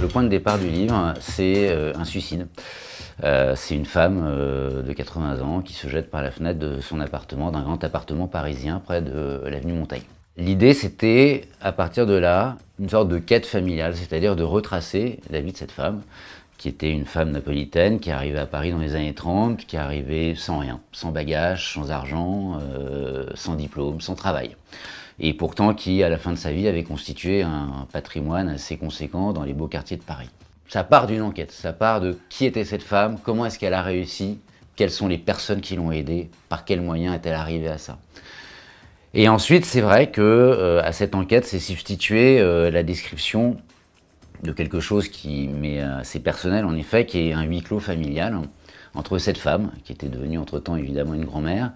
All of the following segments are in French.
Le point de départ du livre, c'est euh, un suicide. Euh, c'est une femme euh, de 80 ans qui se jette par la fenêtre de son appartement, d'un grand appartement parisien près de l'avenue Montaigne. L'idée, c'était, à partir de là, une sorte de quête familiale, c'est-à-dire de retracer la vie de cette femme qui était une femme napolitaine qui arrivait à Paris dans les années 30, qui arrivait sans rien, sans bagages, sans argent, euh, sans diplôme, sans travail. Et pourtant qui, à la fin de sa vie, avait constitué un patrimoine assez conséquent dans les beaux quartiers de Paris. Ça part d'une enquête, ça part de qui était cette femme, comment est-ce qu'elle a réussi, quelles sont les personnes qui l'ont aidée, par quels moyens est-elle arrivée à ça. Et ensuite, c'est vrai que euh, à cette enquête s'est substitué euh, la description de quelque chose qui met euh, assez personnel en effet, qui est un huis clos familial entre cette femme, qui était devenue entre-temps évidemment une grand-mère,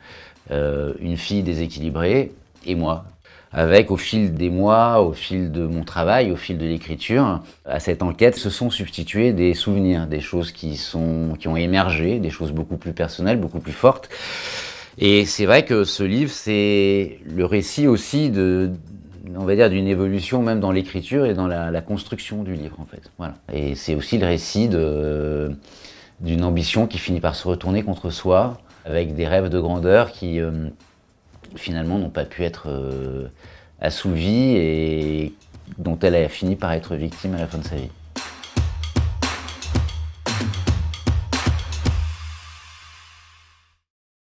euh, une fille déséquilibrée, et moi. Avec au fil des mois, au fil de mon travail, au fil de l'écriture, à cette enquête se sont substitués des souvenirs, des choses qui, sont, qui ont émergé, des choses beaucoup plus personnelles, beaucoup plus fortes. Et c'est vrai que ce livre, c'est le récit aussi de, on va dire, d'une évolution même dans l'écriture et dans la, construction du livre, en fait. Voilà. Et c'est aussi le récit euh, d'une ambition qui finit par se retourner contre soi, avec des rêves de grandeur qui, euh, finalement, n'ont pas pu être euh, assouvis et dont elle a fini par être victime à la fin de sa vie.